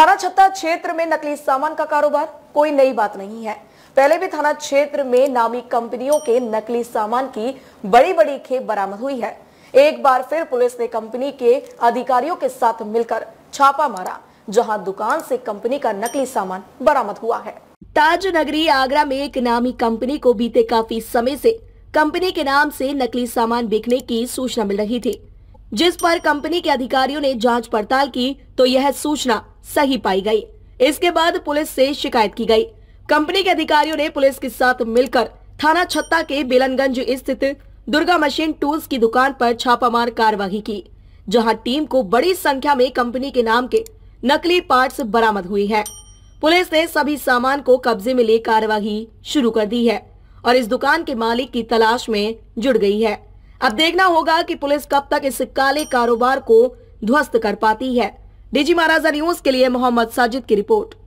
थाना छत्ता क्षेत्र में नकली सामान का कारोबार कोई नई बात नहीं है पहले भी थाना क्षेत्र में नामी कंपनियों के नकली सामान की बड़ी बड़ी खेप बरामद हुई है एक बार फिर पुलिस ने कंपनी के अधिकारियों के साथ मिलकर छापा मारा जहां दुकान से कंपनी का नकली सामान बरामद हुआ है ताज नगरी आगरा में एक नामी कंपनी को बीते काफी समय से कंपनी के नाम से नकली सामान बिकने की सूचना मिल रही थी जिस पर कंपनी के अधिकारियों ने जांच पड़ताल की तो यह सूचना सही पाई गई इसके बाद पुलिस से शिकायत की गई कंपनी के अधिकारियों ने पुलिस के साथ मिलकर थाना छत्ता के बेलनगंज स्थित दुर्गा मशीन टूल्स की दुकान पर छापामार कार्यवाही की जहां टीम को बड़ी संख्या में कंपनी के नाम के नकली पार्ट्स बरामद हुई है पुलिस ने सभी सामान को कब्जे में ले कार्यवाही शुरू कर दी है और इस दुकान के मालिक की तलाश में जुट गई है अब देखना होगा कि पुलिस कब तक इस काले कारोबार को ध्वस्त कर पाती है डीजी महाराजा न्यूज के लिए मोहम्मद साजिद की रिपोर्ट